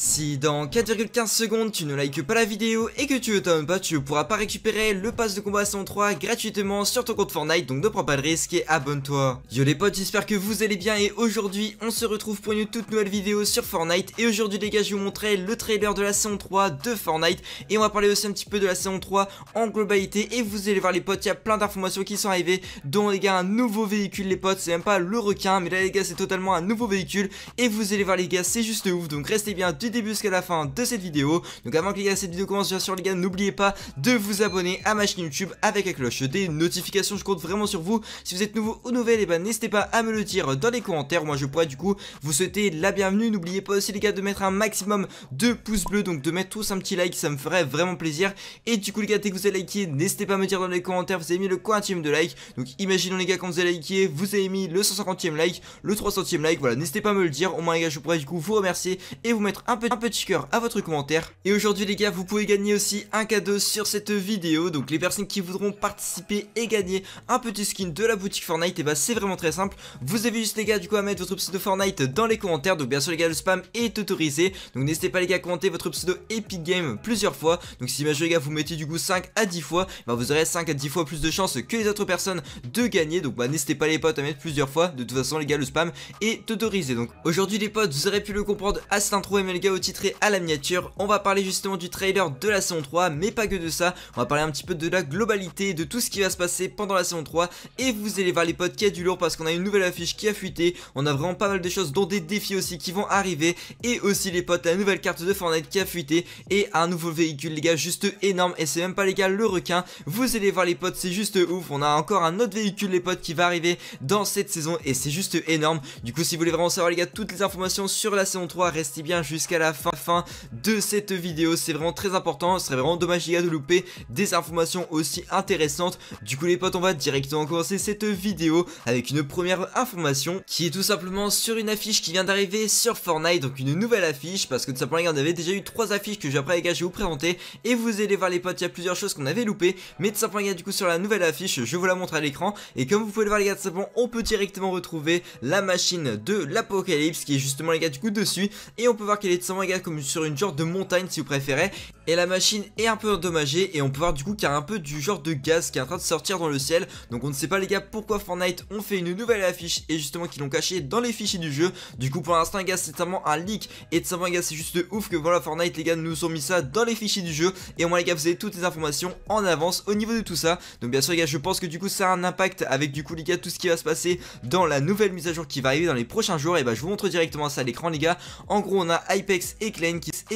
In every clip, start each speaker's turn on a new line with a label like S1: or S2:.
S1: Si dans 4,15 secondes tu ne likes pas la vidéo et que tu veux t'abonnes pas, bah, tu ne pourras pas récupérer le pass de combat saison 3 gratuitement sur ton compte Fortnite, donc ne prends pas de risque et abonne-toi. Yo les potes, j'espère que vous allez bien et aujourd'hui on se retrouve pour une toute nouvelle vidéo sur Fortnite et aujourd'hui les gars je vais vous montrer le trailer de la saison 3 de Fortnite et on va parler aussi un petit peu de la saison 3 en globalité et vous allez voir les potes, il y a plein d'informations qui sont arrivées dont les gars un nouveau véhicule les potes, c'est même pas le requin mais là les gars c'est totalement un nouveau véhicule et vous allez voir les gars c'est juste ouf donc restez bien début jusqu'à la fin de cette vidéo. Donc avant que les gars, cette vidéo commence bien sûr les gars, n'oubliez pas de vous abonner à ma chaîne YouTube avec la cloche des notifications. Je compte vraiment sur vous. Si vous êtes nouveau ou nouvelle, et eh ben n'hésitez pas à me le dire dans les commentaires. Moi je pourrais du coup vous souhaiter la bienvenue. N'oubliez pas aussi les gars de mettre un maximum de pouces bleus, donc de mettre tous un petit like, ça me ferait vraiment plaisir. Et du coup les gars, dès que vous avez liké, n'hésitez pas à me dire dans les commentaires, vous avez mis le quantième de like. Donc imaginons les gars quand vous avez liké, vous avez mis le 150e like, le 300e like, voilà, n'hésitez pas à me le dire. Au moins les gars, je pourrais du coup vous remercier et vous mettre un un petit cœur à votre commentaire. Et aujourd'hui les gars, vous pouvez gagner aussi un cadeau sur cette vidéo. Donc les personnes qui voudront participer et gagner un petit skin de la boutique Fortnite, et eh bah ben, c'est vraiment très simple. Vous avez juste les gars du coup à mettre votre pseudo Fortnite dans les commentaires. Donc bien sûr les gars, le spam est autorisé. Donc n'hésitez pas les gars à commenter votre pseudo Epic Game plusieurs fois. Donc si sûr les gars vous mettez du coup 5 à 10 fois, bah vous aurez 5 à 10 fois plus de chances que les autres personnes de gagner. Donc bah n'hésitez pas les potes à mettre plusieurs fois. De toute façon les gars, le spam est autorisé. Donc aujourd'hui les potes, vous aurez pu le comprendre à cette intro et les gars titre et à la miniature, on va parler justement du trailer de la saison 3, mais pas que de ça, on va parler un petit peu de la globalité, de tout ce qui va se passer pendant la saison 3, et vous allez voir les potes qui a du lourd parce qu'on a une nouvelle affiche qui a fuité, on a vraiment pas mal de choses, dont des défis aussi qui vont arriver, et aussi les potes, la nouvelle carte de Fortnite qui a fuité, et un nouveau véhicule les gars, juste énorme, et c'est même pas les gars le requin, vous allez voir les potes, c'est juste ouf, on a encore un autre véhicule les potes qui va arriver dans cette saison, et c'est juste énorme, du coup si vous voulez vraiment savoir les gars toutes les informations sur la saison 3, restez bien jusqu'à la fin, de cette vidéo. C'est vraiment très important. Ce serait vraiment dommage, les gars, de louper des informations aussi intéressantes. Du coup, les potes, on va directement commencer cette vidéo avec une première information qui est tout simplement sur une affiche qui vient d'arriver sur Fortnite. Donc, une nouvelle affiche parce que de simplement, les gars, on avait déjà eu trois affiches que après, les gars, je vais vous présenter. Et vous allez voir, les potes, il y a plusieurs choses qu'on avait loupé Mais de simplement, les gars, du coup, sur la nouvelle affiche, je vous la montre à l'écran. Et comme vous pouvez le voir, les gars, de simplement, on peut directement retrouver la machine de l'apocalypse qui est justement, les gars, du coup, dessus. Et on peut voir qu'elle est de gars comme sur une genre de montagne si vous préférez et la machine est un peu endommagée et on peut voir du coup qu'il y a un peu du genre de gaz qui est en train de sortir dans le ciel donc on ne sait pas les gars pourquoi Fortnite ont fait une nouvelle affiche et justement qu'ils l'ont caché dans les fichiers du jeu du coup pour l'instant les gars c'est vraiment un leak et de simplement gars c'est juste ouf que voilà Fortnite les gars nous ont mis ça dans les fichiers du jeu et au moins les gars vous avez toutes les informations en avance au niveau de tout ça donc bien sûr les gars je pense que du coup ça a un impact avec du coup les gars tout ce qui va se passer dans la nouvelle mise à jour qui va arriver dans les prochains jours et bah je vous montre directement ça à l'écran les gars en gros on a Apex et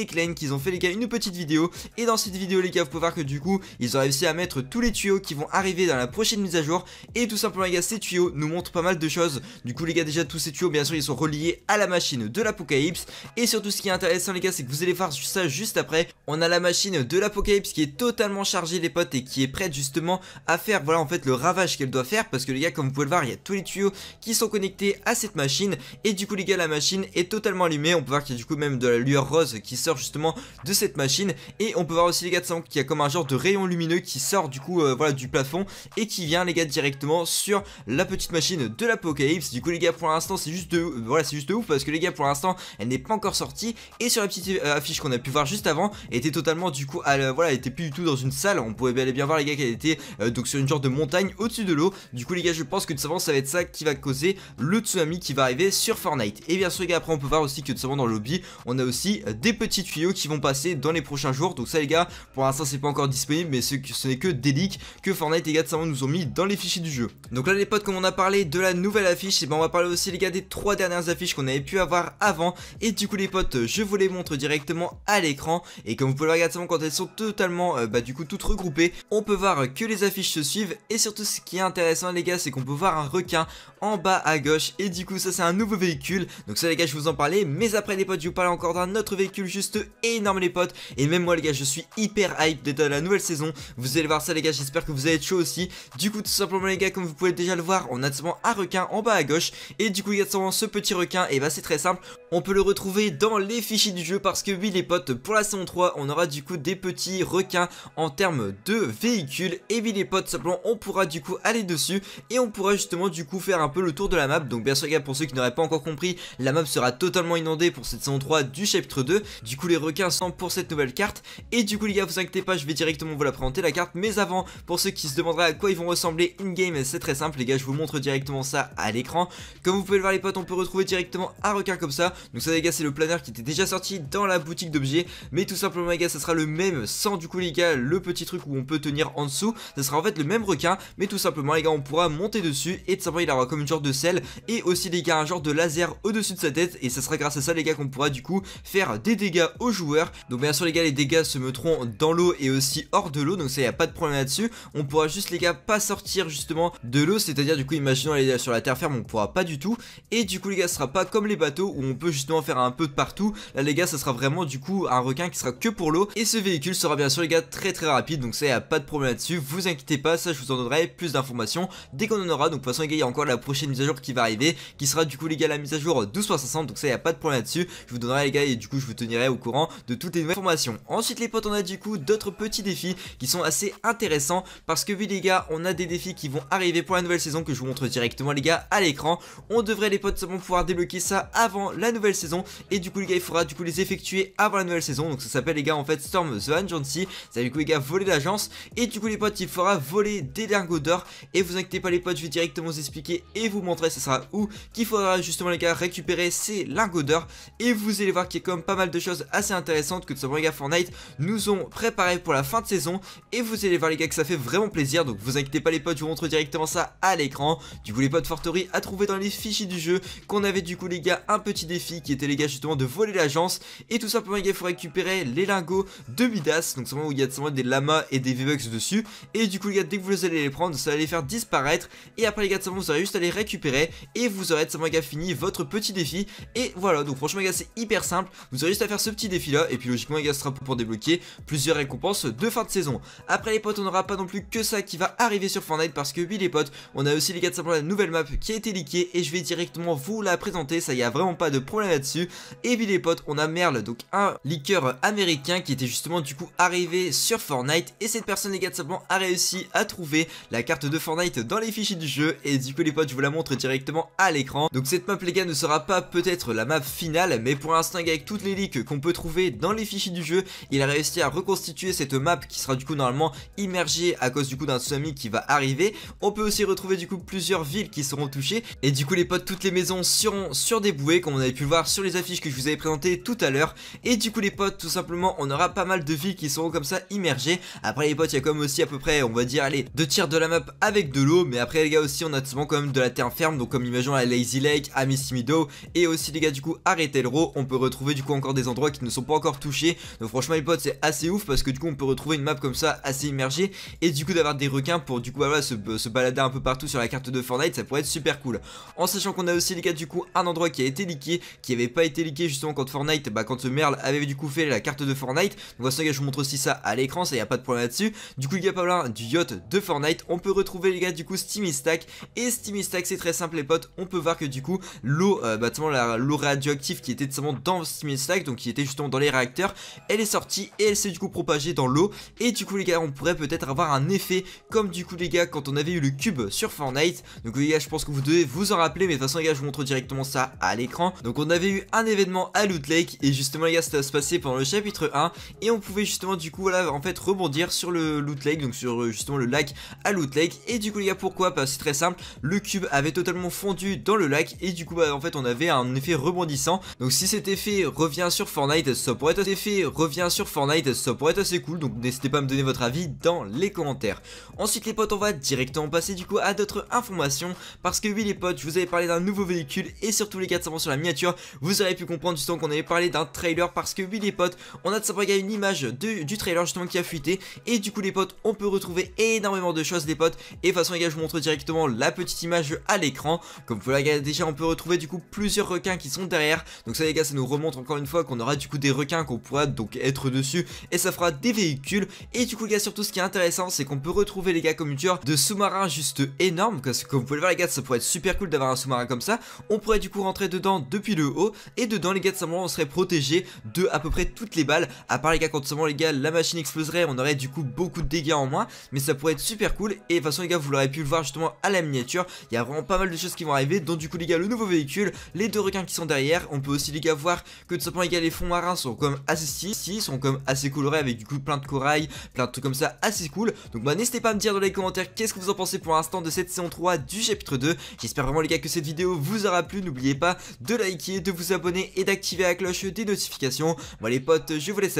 S1: Klein qui, ont fait les gars une petite vidéo et dans cette vidéo les gars vous pouvez voir que du coup ils ont réussi à mettre tous les tuyaux qui vont arriver dans la prochaine mise à jour et tout simplement les gars ces tuyaux nous montrent pas mal de choses du coup les gars déjà tous ces tuyaux bien sûr ils sont reliés à la machine de l'apocalypse et surtout ce qui est intéressant les gars c'est que vous allez voir ça juste après on a la machine de l'apocalypse qui est totalement chargée les potes et qui est prête justement à faire voilà en fait le ravage qu'elle doit faire parce que les gars comme vous pouvez le voir il y a tous les tuyaux qui sont connectés à cette machine et du coup les gars la machine est totalement allumée on peut voir qu'il y a du coup même de la lueur rose qui sort justement de cette machine et on peut voir aussi les gars de qui a comme un genre de rayon lumineux qui sort du coup euh, voilà du plafond et qui vient les gars directement sur la petite machine de l'apocalypse du coup les gars pour l'instant c'est juste de euh, voilà c'est juste ouf parce que les gars pour l'instant elle n'est pas encore sortie et sur la petite euh, affiche qu'on a pu voir juste avant était totalement du coup elle, voilà était plus du tout dans une salle on pouvait aller bien voir les gars qu'elle était donc sur une genre de montagne au-dessus de l'eau du coup les gars je pense que de savoir ça va être ça qui va causer le tsunami qui va arriver sur Fortnite et bien sûr les gars après on peut voir aussi que de savoir dans le lobby on on a aussi euh, des petits tuyaux qui vont passer dans les prochains jours. Donc ça les gars, pour l'instant c'est pas encore disponible, mais ce, ce n'est que des leaks que Fortnite et gars nous ont mis dans les fichiers du jeu. Donc là les potes, comme on a parlé de la nouvelle affiche, et eh ben on va parler aussi les gars des trois dernières affiches qu'on avait pu avoir avant. Et du coup les potes, euh, je vous les montre directement à l'écran. Et comme vous pouvez le regarder quand elles sont totalement, euh, bah du coup toutes regroupées, on peut voir que les affiches se suivent. Et surtout ce qui est intéressant les gars, c'est qu'on peut voir un requin en bas à gauche et du coup ça c'est un nouveau véhicule donc ça les gars je vous en parlais mais après les potes je vous parle encore d'un autre véhicule juste énorme les potes et même moi les gars je suis hyper hype de la nouvelle saison vous allez voir ça les gars j'espère que vous allez être chaud aussi du coup tout simplement les gars comme vous pouvez déjà le voir on a seulement un requin en bas à gauche et du coup il y a seulement ce petit requin et bah c'est très simple on peut le retrouver dans les fichiers du jeu parce que oui les potes pour la saison 3 on aura du coup des petits requins en termes de véhicules et oui les potes simplement on pourra du coup aller dessus et on pourra justement du coup faire un le tour de la map. Donc bien sûr les gars, pour ceux qui n'auraient pas encore compris, la map sera totalement inondée pour cette saison 3 du chapitre 2. Du coup les requins sont pour cette nouvelle carte. Et du coup les gars, vous inquiétez pas, je vais directement vous la présenter la carte. Mais avant, pour ceux qui se demanderaient à quoi ils vont ressembler in-game, c'est très simple les gars, je vous montre directement ça à l'écran. Comme vous pouvez le voir les potes, on peut retrouver directement un requin comme ça. Donc ça les gars, c'est le planeur qui était déjà sorti dans la boutique d'objets. Mais tout simplement les gars, ça sera le même sans du coup les gars, le petit truc où on peut tenir en dessous. Ça sera en fait le même requin, mais tout simplement les gars, on pourra monter dessus et tout simplement il aura comme Genre de sel et aussi les gars un genre de laser au-dessus de sa tête et ça sera grâce à ça les gars qu'on pourra du coup faire des dégâts aux joueurs. Donc bien sûr les gars les dégâts se mettront dans l'eau et aussi hors de l'eau donc ça y a pas de problème là-dessus. On pourra juste les gars pas sortir justement de l'eau c'est-à-dire du coup imaginons aller sur la terre ferme on pourra pas du tout et du coup les gars ce sera pas comme les bateaux où on peut justement faire un peu de partout. Là les gars ça sera vraiment du coup un requin qui sera que pour l'eau et ce véhicule sera bien sûr les gars très très rapide donc ça y a pas de problème là-dessus. Vous inquiétez pas ça je vous en donnerai plus d'informations dès qu'on en aura donc de toute façon il y a encore la prochaine mise à jour qui va arriver, qui sera du coup les gars la mise à jour 12.60, donc ça y a pas de problème là-dessus, je vous donnerai les gars et du coup je vous tenirai au courant de toutes les nouvelles informations. Ensuite les potes on a du coup d'autres petits défis qui sont assez intéressants parce que vu les gars on a des défis qui vont arriver pour la nouvelle saison que je vous montre directement les gars à l'écran. On devrait les potes seulement pouvoir débloquer ça avant la nouvelle saison et du coup les gars il faudra du coup les effectuer avant la nouvelle saison donc ça s'appelle les gars en fait Storm the Agency, ça du coup les gars voler l'agence et du coup les potes il faudra voler des lingots d'or et vous inquiétez pas les potes je vais directement vous expliquer et vous montrer ce sera où qu'il faudra justement les gars récupérer ces lingots d'or et vous allez voir qu'il y a quand même pas mal de choses assez intéressantes que tout simplement les gars Fortnite nous ont préparé pour la fin de saison et vous allez voir les gars que ça fait vraiment plaisir donc vous inquiétez pas les potes je vous montre directement ça à l'écran du coup les potes forterie à trouver dans les fichiers du jeu qu'on avait du coup les gars un petit défi qui était les gars justement de voler l'agence et tout simplement les gars il faut récupérer les lingots de Midas donc simplement où il y a simplement des lamas et des V-Bucks dessus et du coup les gars dès que vous allez les prendre ça va les faire disparaître et après les gars simplement vous aurez juste récupérer et vous aurez de ce fini votre petit défi et voilà donc franchement gars c'est hyper simple vous aurez juste à faire ce petit défi là et puis logiquement les gars ce sera pour débloquer plusieurs récompenses de fin de saison après les potes on n'aura pas non plus que ça qui va arriver sur Fortnite parce que oui les potes on a aussi les gars de simplement la nouvelle map qui a été leakée et je vais directement vous la présenter ça y a vraiment pas de problème là dessus et oui les potes on a Merle donc un leaker américain qui était justement du coup arrivé sur Fortnite et cette personne les gars de simplement a réussi à trouver la carte de Fortnite dans les fichiers du jeu et du coup les potes je vous la montre directement à l'écran. Donc cette map les gars ne sera pas peut-être la map finale, mais pour l'instant avec toutes les leaks qu'on peut trouver dans les fichiers du jeu, il a réussi à reconstituer cette map qui sera du coup normalement immergée à cause du coup d'un tsunami qui va arriver. On peut aussi retrouver du coup plusieurs villes qui seront touchées et du coup les potes toutes les maisons seront sur des bouées comme on avait pu le voir sur les affiches que je vous avais présentées tout à l'heure et du coup les potes tout simplement on aura pas mal de villes qui seront comme ça immergées. Après les potes il y a comme aussi à peu près on va dire allez deux tiers de la map avec de l'eau mais après les gars aussi on a souvent quand même de terre ferme, donc comme imaginons la Lazy Lake, à Missimido, et aussi les gars du coup à Row, on peut retrouver du coup encore des endroits qui ne sont pas encore touchés, donc franchement les potes c'est assez ouf parce que du coup on peut retrouver une map comme ça assez immergée, et du coup d'avoir des requins pour du coup voilà, se, balader un peu partout sur la carte de Fortnite, ça pourrait être super cool. En sachant qu'on a aussi les gars du coup un endroit qui a été liqué, qui avait pas été liqué justement quand Fortnite, bah quand ce Merle avait du coup fait la carte de Fortnite, donc voici les gars je vous montre aussi ça à l'écran, ça y a pas de problème là-dessus, du coup les gars pas du yacht de Fortnite, on peut retrouver les gars du coup Steamy Stack et Steamy Stack c'est très simple les potes, on peut voir que du coup l'eau, euh, bah, la l'eau radioactive qui était simplement dans ce stack, donc qui était justement dans les réacteurs, elle est sortie et elle s'est du coup propagée dans l'eau et du coup les gars on pourrait peut-être avoir un effet comme du coup les gars quand on avait eu le cube sur Fortnite, donc les gars je pense que vous devez vous en rappeler mais de toute façon les gars je vous montre directement ça à l'écran, donc on avait eu un événement à Loot Lake et justement les gars ça se passait pendant le chapitre 1 et on pouvait justement du coup voilà en fait rebondir sur le Loot Lake, donc sur euh, justement le lac à Loot Lake et du coup les gars pourquoi Parce bah, que c'est très simple, le cube avait totalement fondu dans le lac et du coup bah, en fait on avait un effet rebondissant. Donc si cet effet revient sur Fortnite, ça pourrait être effet revient sur Fortnite, ça pourrait être assez cool. Donc n'hésitez pas à me donner votre avis dans les commentaires. Ensuite les potes on va directement passer du coup à d'autres informations parce que oui les potes je vous avais parlé d'un nouveau véhicule et surtout les 400 sur la miniature vous aurez pu comprendre du temps qu'on avait parlé d'un trailer parce que oui les potes on a de a une image du trailer justement qui a fuité et du coup les potes on peut retrouver énormément de choses les potes et de toute façon les gars je vous montre directement la petite image à l'écran. Comme vous le l'avez déjà, on peut retrouver du coup plusieurs requins qui sont derrière. Donc ça les gars, ça nous remonte encore une fois qu'on aura du coup des requins qu'on pourra donc être dessus et ça fera des véhicules. Et du coup les gars, surtout ce qui est intéressant, c'est qu'on peut retrouver les gars comme une tueur de sous marin juste énorme. Parce que comme vous pouvez le voir les gars, ça pourrait être super cool d'avoir un sous-marin comme ça. On pourrait du coup rentrer dedans depuis le haut et dedans les gars, de simplement on serait protégé de à peu près toutes les balles. À part les gars, quand moment les gars, la machine exploserait, on aurait du coup beaucoup de dégâts en moins. Mais ça pourrait être super cool. Et de toute façon les gars, vous l'aurez pu le voir justement à la miniature. Il y a pas mal de choses qui vont arriver, dont du coup les gars le nouveau véhicule, les deux requins qui sont derrière, on peut aussi les gars voir que tout simplement les gars les fonds marins sont comme assez stylés, sont comme assez colorés avec du coup plein de corail, plein de trucs comme ça assez cool, donc bah n'hésitez pas à me dire dans les commentaires qu'est-ce que vous en pensez pour l'instant de cette saison 3 du chapitre 2, j'espère vraiment les gars que cette vidéo vous aura plu, n'oubliez pas de liker, de vous abonner et d'activer la cloche des notifications, moi les potes je vous laisse